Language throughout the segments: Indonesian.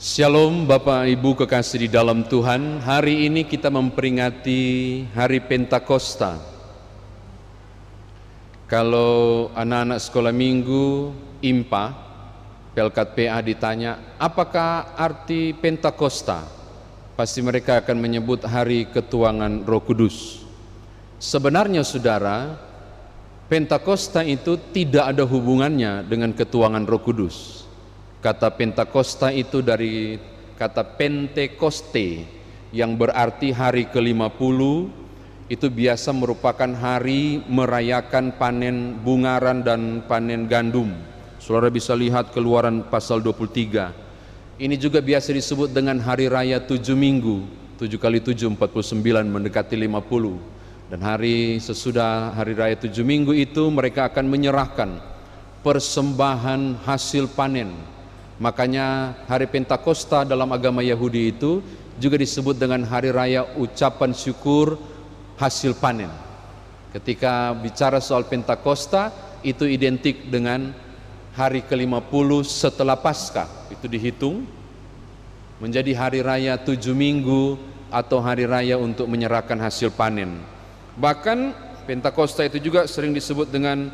Shalom Bapak Ibu kekasih di dalam Tuhan Hari ini kita memperingati hari Pentakosta Kalau anak-anak sekolah minggu IMPA Pelkat PA ditanya apakah arti Pentakosta Pasti mereka akan menyebut hari ketuangan roh kudus Sebenarnya saudara Pentakosta itu tidak ada hubungannya dengan ketuangan roh kudus Kata Pentakosta itu dari kata Pentekoste yang berarti hari ke-50 itu biasa merupakan hari merayakan panen bungaran dan panen gandum. Saudara bisa lihat keluaran pasal 23. Ini juga biasa disebut dengan hari raya tujuh minggu, tujuh kali tujuh empat puluh sembilan mendekati lima puluh. Dan hari sesudah hari raya tujuh minggu itu mereka akan menyerahkan persembahan hasil panen Makanya hari Pentakosta dalam agama Yahudi itu juga disebut dengan hari raya ucapan syukur hasil panen. Ketika bicara soal Pentakosta itu identik dengan hari ke-50 setelah Paskah. Itu dihitung menjadi hari raya tujuh minggu atau hari raya untuk menyerahkan hasil panen. Bahkan Pentakosta itu juga sering disebut dengan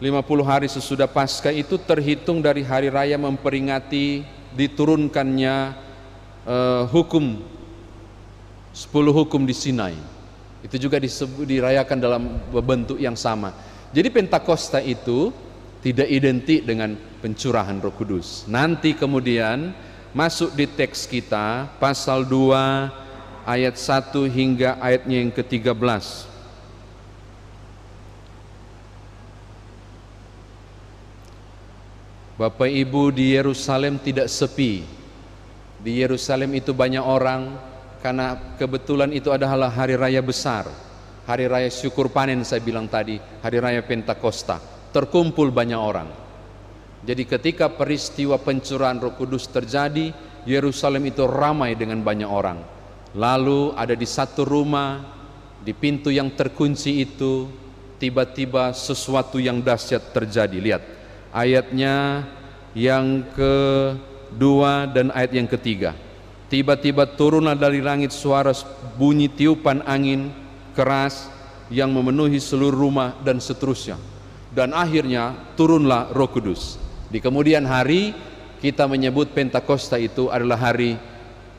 50 hari sesudah Paskah itu terhitung dari hari raya memperingati diturunkannya eh, hukum 10 hukum di Sinai. Itu juga disebut, dirayakan dalam bentuk yang sama. Jadi Pentakosta itu tidak identik dengan pencurahan Roh Kudus. Nanti kemudian masuk di teks kita pasal 2 ayat 1 hingga ayatnya yang ke-13. Bapak Ibu di Yerusalem tidak sepi. Di Yerusalem itu banyak orang karena kebetulan itu adalah hari raya besar. Hari raya syukur panen saya bilang tadi, hari raya Pentakosta. Terkumpul banyak orang. Jadi ketika peristiwa pencurahan Roh Kudus terjadi, Yerusalem itu ramai dengan banyak orang. Lalu ada di satu rumah, di pintu yang terkunci itu, tiba-tiba sesuatu yang dahsyat terjadi. Lihat, ayatnya yang kedua dan ayat yang ketiga. Tiba-tiba turunlah dari langit suara bunyi tiupan angin keras yang memenuhi seluruh rumah dan seterusnya. Dan akhirnya turunlah Roh Kudus. Di kemudian hari kita menyebut Pentakosta itu adalah hari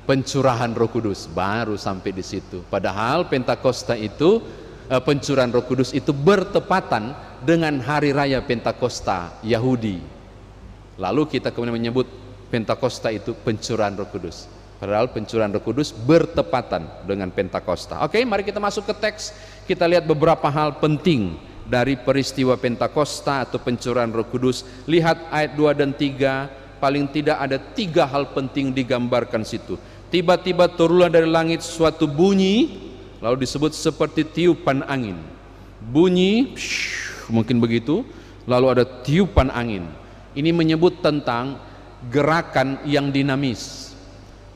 pencurahan Roh Kudus. Baru sampai di situ. Padahal Pentakosta itu eh, pencurahan Roh Kudus itu bertepatan dengan hari raya Pentakosta Yahudi Lalu kita kemudian menyebut Pentakosta itu pencurahan Roh Kudus. Padahal pencurahan Roh Kudus bertepatan dengan Pentakosta. Oke, mari kita masuk ke teks. Kita lihat beberapa hal penting dari peristiwa Pentakosta atau pencurahan Roh Kudus. Lihat ayat 2 dan 3, paling tidak ada tiga hal penting digambarkan situ. Tiba-tiba turunlah dari langit suatu bunyi lalu disebut seperti tiupan angin. Bunyi psh, mungkin begitu, lalu ada tiupan angin. Ini menyebut tentang gerakan yang dinamis.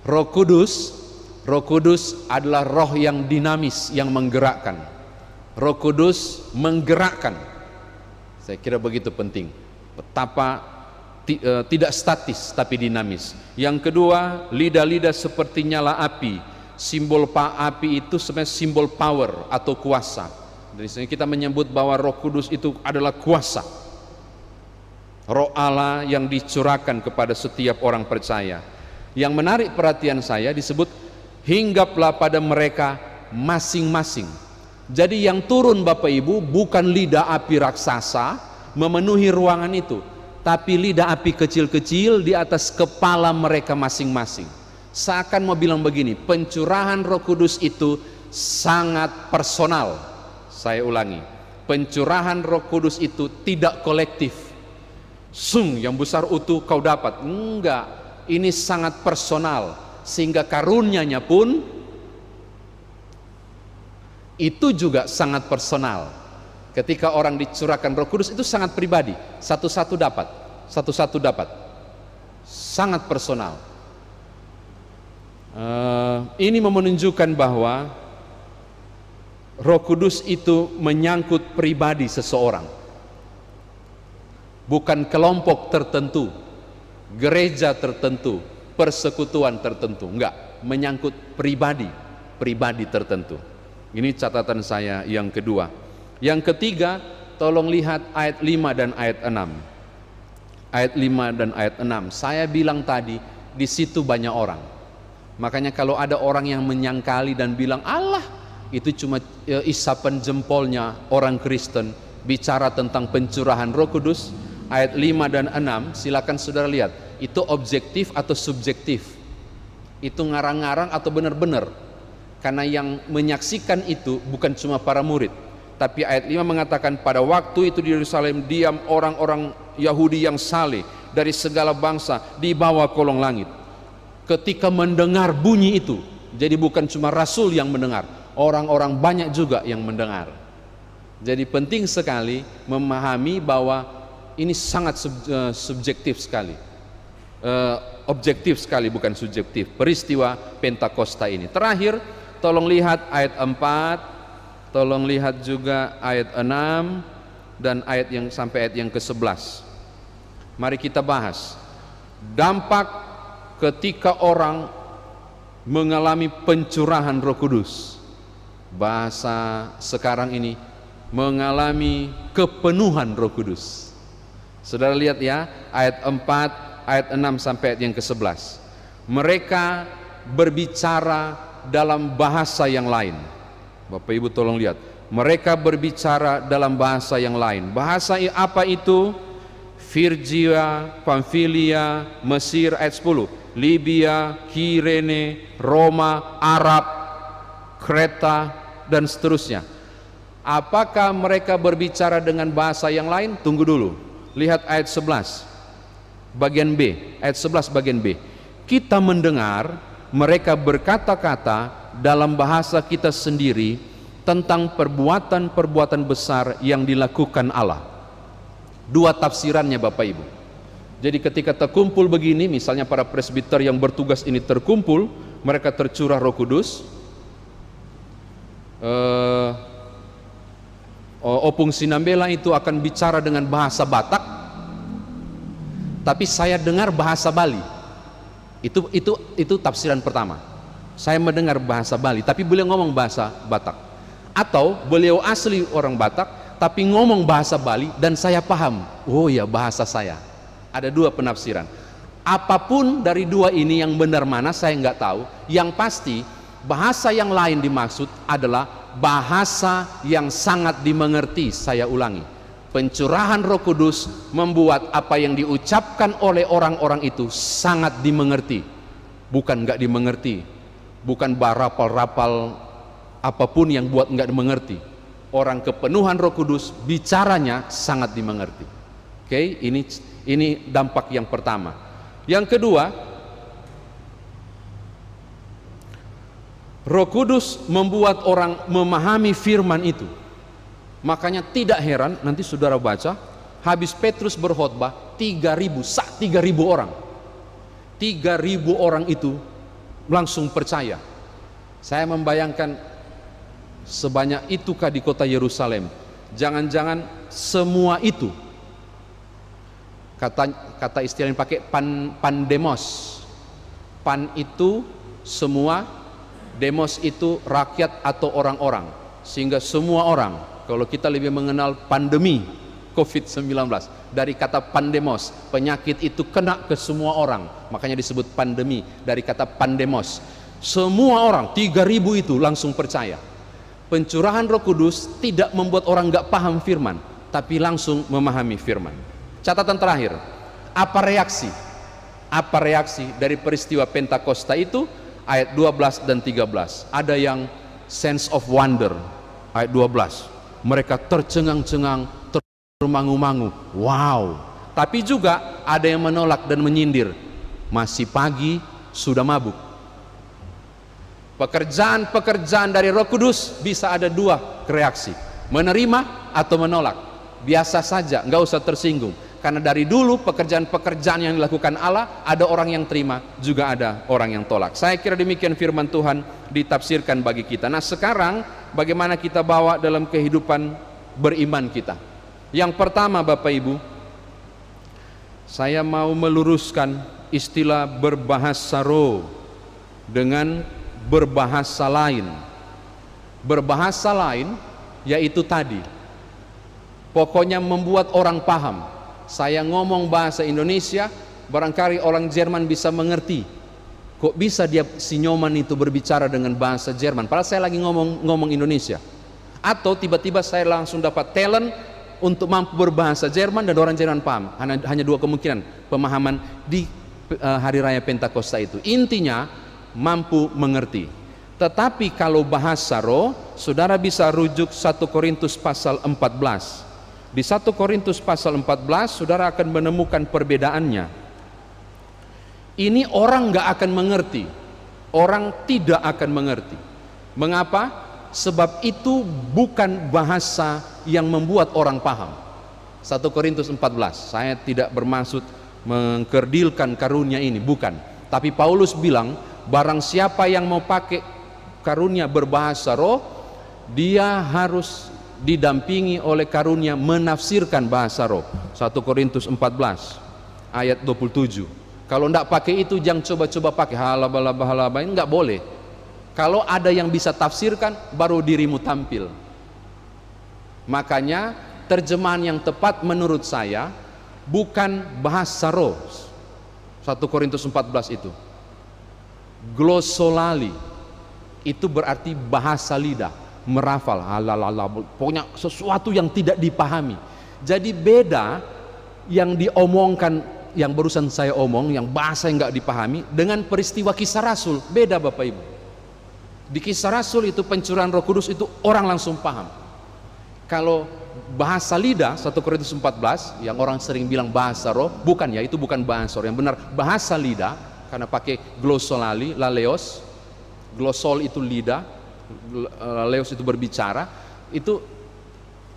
Roh Kudus, Roh Kudus adalah roh yang dinamis yang menggerakkan. Roh Kudus menggerakkan. Saya kira begitu penting. Betapa e, tidak statis tapi dinamis. Yang kedua, lidah-lidah seperti nyala api. Simbol pa api itu sebenarnya simbol power atau kuasa. Dari sini kita menyebut bahwa Roh Kudus itu adalah kuasa roh Allah yang dicurahkan kepada setiap orang percaya. Yang menarik perhatian saya disebut hinggaplah pada mereka masing-masing. Jadi yang turun Bapak Ibu bukan lidah api raksasa memenuhi ruangan itu, tapi lidah api kecil-kecil di atas kepala mereka masing-masing. Seakan mau bilang begini, pencurahan Roh Kudus itu sangat personal. Saya ulangi, pencurahan Roh Kudus itu tidak kolektif sung yang besar utuh kau dapat. Enggak, ini sangat personal sehingga karunianya pun itu juga sangat personal. Ketika orang dicurahkan Roh Kudus itu sangat pribadi, satu-satu dapat, satu-satu dapat. Sangat personal. Eh, ini menunjukkan bahwa Roh Kudus itu menyangkut pribadi seseorang bukan kelompok tertentu, gereja tertentu, persekutuan tertentu, enggak, menyangkut pribadi, pribadi tertentu. Ini catatan saya yang kedua. Yang ketiga, tolong lihat ayat 5 dan ayat 6. Ayat 5 dan ayat 6. Saya bilang tadi, di situ banyak orang. Makanya kalau ada orang yang menyangkali dan bilang Allah, itu cuma eh, isapan jempolnya orang Kristen bicara tentang pencurahan Roh Kudus, ayat 5 dan 6 silakan saudara lihat itu objektif atau subjektif itu ngarang-ngarang atau benar-benar karena yang menyaksikan itu bukan cuma para murid tapi ayat 5 mengatakan pada waktu itu di Yerusalem diam orang-orang Yahudi yang saleh dari segala bangsa di bawah kolong langit ketika mendengar bunyi itu jadi bukan cuma rasul yang mendengar orang-orang banyak juga yang mendengar jadi penting sekali memahami bahwa ini sangat sub, uh, subjektif sekali. Uh, objektif sekali bukan subjektif peristiwa Pentakosta ini. Terakhir, tolong lihat ayat 4, tolong lihat juga ayat 6 dan ayat yang sampai ayat yang ke-11. Mari kita bahas dampak ketika orang mengalami pencurahan Roh Kudus. Bahasa sekarang ini mengalami kepenuhan Roh Kudus. Saudara lihat ya, ayat 4, ayat 6 sampai ayat yang ke-11. Mereka berbicara dalam bahasa yang lain. Bapak Ibu tolong lihat, mereka berbicara dalam bahasa yang lain. Bahasa apa itu? Virgia, Pamfilia, Mesir ayat 10, Libya, Kirene, Roma, Arab, Kreta dan seterusnya. Apakah mereka berbicara dengan bahasa yang lain? Tunggu dulu. Lihat ayat 11 bagian B, ayat 11 bagian B. Kita mendengar mereka berkata-kata dalam bahasa kita sendiri tentang perbuatan-perbuatan besar yang dilakukan Allah. Dua tafsirannya Bapak Ibu. Jadi ketika terkumpul begini, misalnya para presbiter yang bertugas ini terkumpul, mereka tercurah roh kudus, eh, Oh, oh, Opung Sinambela itu akan bicara dengan bahasa Batak tapi saya dengar bahasa Bali itu itu itu tafsiran pertama saya mendengar bahasa Bali tapi beliau ngomong bahasa Batak atau beliau asli orang Batak tapi ngomong bahasa Bali dan saya paham oh ya bahasa saya ada dua penafsiran apapun dari dua ini yang benar mana saya nggak tahu yang pasti bahasa yang lain dimaksud adalah bahasa yang sangat dimengerti. Saya ulangi, pencurahan Roh Kudus membuat apa yang diucapkan oleh orang-orang itu sangat dimengerti, bukan nggak dimengerti, bukan barapal-rapal apapun yang buat nggak dimengerti. Orang kepenuhan Roh Kudus bicaranya sangat dimengerti. Oke, ini ini dampak yang pertama. Yang kedua, Roh Kudus membuat orang memahami firman itu. Makanya tidak heran nanti saudara baca habis Petrus berkhotbah 3000 sak 3000 orang. 3000 orang itu langsung percaya. Saya membayangkan sebanyak itukah di kota Yerusalem? Jangan-jangan semua itu kata kata istilah yang pakai pan, pandemos. Pan itu semua Demos itu rakyat atau orang-orang, sehingga semua orang, kalau kita lebih mengenal pandemi COVID-19, dari kata pandemos, penyakit itu kena ke semua orang, makanya disebut pandemi dari kata pandemos. Semua orang, 3000 itu langsung percaya. Pencurahan Roh Kudus tidak membuat orang gak paham firman, tapi langsung memahami firman. Catatan terakhir, apa reaksi? Apa reaksi dari peristiwa Pentakosta itu? ayat 12 dan 13. Ada yang sense of wonder ayat 12. Mereka tercengang-cengang, termangu-mangu. Wow. Tapi juga ada yang menolak dan menyindir. Masih pagi sudah mabuk. Pekerjaan-pekerjaan dari Roh Kudus bisa ada dua reaksi, menerima atau menolak. Biasa saja, nggak usah tersinggung. Karena dari dulu pekerjaan-pekerjaan yang dilakukan Allah ada orang yang terima, juga ada orang yang tolak. Saya kira demikian firman Tuhan ditafsirkan bagi kita. Nah, sekarang bagaimana kita bawa dalam kehidupan beriman kita? Yang pertama Bapak Ibu, saya mau meluruskan istilah berbahasa roh dengan berbahasa lain. Berbahasa lain yaitu tadi pokoknya membuat orang paham saya ngomong bahasa Indonesia barangkali orang Jerman bisa mengerti kok bisa dia si Nyoman itu berbicara dengan bahasa Jerman padahal saya lagi ngomong ngomong Indonesia atau tiba-tiba saya langsung dapat talent untuk mampu berbahasa Jerman dan orang Jerman paham hanya, hanya dua kemungkinan pemahaman di uh, hari raya Pentakosta itu intinya mampu mengerti tetapi kalau bahasa roh saudara bisa rujuk 1 Korintus pasal 14 di 1 Korintus pasal 14 saudara akan menemukan perbedaannya. Ini orang nggak akan mengerti, orang tidak akan mengerti. Mengapa? Sebab itu bukan bahasa yang membuat orang paham. 1 Korintus 14. Saya tidak bermaksud mengkerdilkan karunia ini, bukan. Tapi Paulus bilang, barang siapa yang mau pakai karunia berbahasa roh, dia harus didampingi oleh karunia menafsirkan bahasa roh 1 Korintus 14 ayat 27 kalau tidak pakai itu jangan coba-coba pakai halabah ini nggak boleh kalau ada yang bisa tafsirkan baru dirimu tampil makanya terjemahan yang tepat menurut saya bukan bahasa roh 1 Korintus 14 itu glosolali itu berarti bahasa lidah merafal halalala pokoknya sesuatu yang tidak dipahami jadi beda yang diomongkan yang barusan saya omong yang bahasa yang nggak dipahami dengan peristiwa kisah rasul beda bapak ibu di kisah rasul itu pencurian roh kudus itu orang langsung paham kalau bahasa lidah 1 Korintus 14 yang orang sering bilang bahasa roh bukan ya itu bukan bahasa roh yang benar bahasa lidah karena pakai glosolali laleos glosol itu lidah Leos itu berbicara itu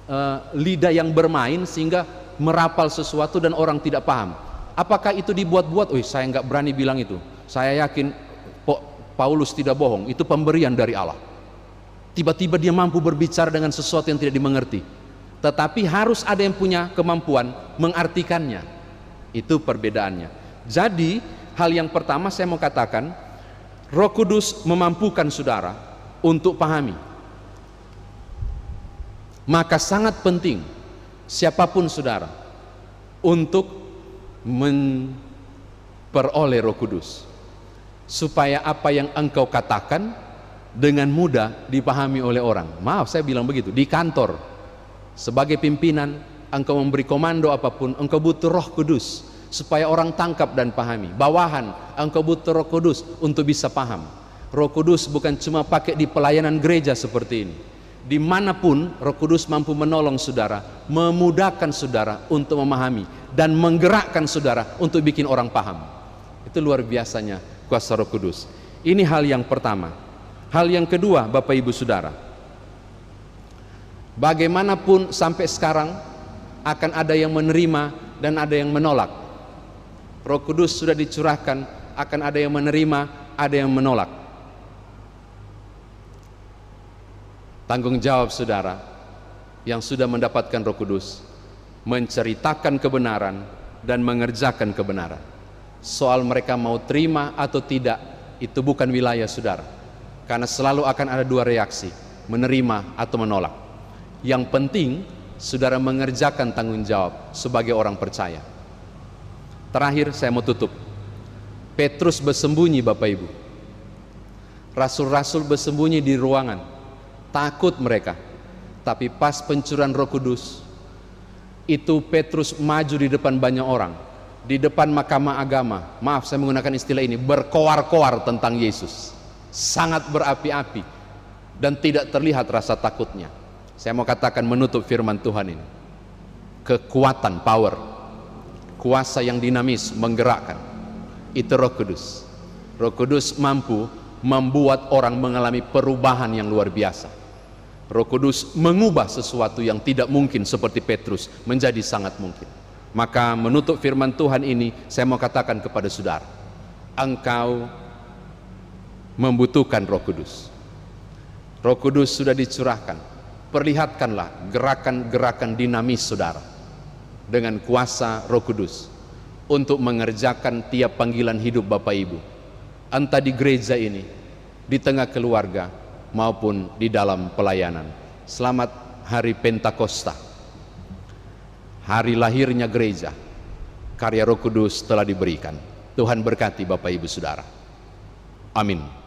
uh, lidah yang bermain sehingga merapal sesuatu dan orang tidak paham. Apakah itu dibuat-buat? Oh, saya nggak berani bilang itu. Saya yakin Paulus tidak bohong. Itu pemberian dari Allah. Tiba-tiba dia mampu berbicara dengan sesuatu yang tidak dimengerti. Tetapi harus ada yang punya kemampuan mengartikannya. Itu perbedaannya. Jadi hal yang pertama saya mau katakan, Roh Kudus memampukan saudara untuk pahami. Maka sangat penting siapapun saudara untuk memperoleh Roh Kudus supaya apa yang engkau katakan dengan mudah dipahami oleh orang. Maaf saya bilang begitu, di kantor sebagai pimpinan engkau memberi komando apapun, engkau butuh Roh Kudus supaya orang tangkap dan pahami. Bawahan engkau butuh Roh Kudus untuk bisa paham. Roh Kudus bukan cuma pakai di pelayanan gereja seperti ini. Dimanapun Roh Kudus mampu menolong saudara, memudahkan saudara untuk memahami dan menggerakkan saudara untuk bikin orang paham. Itu luar biasanya kuasa Roh Kudus. Ini hal yang pertama. Hal yang kedua, Bapak Ibu Saudara. Bagaimanapun sampai sekarang akan ada yang menerima dan ada yang menolak. Roh Kudus sudah dicurahkan, akan ada yang menerima, ada yang menolak Tanggung jawab saudara yang sudah mendapatkan Roh Kudus menceritakan kebenaran dan mengerjakan kebenaran. Soal mereka mau terima atau tidak itu bukan wilayah saudara. Karena selalu akan ada dua reaksi, menerima atau menolak. Yang penting saudara mengerjakan tanggung jawab sebagai orang percaya. Terakhir saya mau tutup. Petrus bersembunyi Bapak Ibu. Rasul-rasul bersembunyi di ruangan takut mereka. Tapi pas pencurian Roh Kudus, itu Petrus maju di depan banyak orang, di depan Mahkamah Agama. Maaf, saya menggunakan istilah ini berkoar-koar tentang Yesus, sangat berapi-api dan tidak terlihat rasa takutnya. Saya mau katakan menutup firman Tuhan ini. Kekuatan, power, kuasa yang dinamis menggerakkan. Itu Roh Kudus. Roh Kudus mampu membuat orang mengalami perubahan yang luar biasa. Roh Kudus mengubah sesuatu yang tidak mungkin seperti Petrus menjadi sangat mungkin. Maka menutup firman Tuhan ini saya mau katakan kepada saudara, engkau membutuhkan Roh Kudus. Roh Kudus sudah dicurahkan. Perlihatkanlah gerakan-gerakan dinamis saudara dengan kuasa Roh Kudus untuk mengerjakan tiap panggilan hidup Bapak Ibu. Entah di gereja ini, di tengah keluarga, maupun di dalam pelayanan. Selamat hari Pentakosta. Hari lahirnya gereja. Karya Roh Kudus telah diberikan. Tuhan berkati Bapak Ibu Saudara. Amin.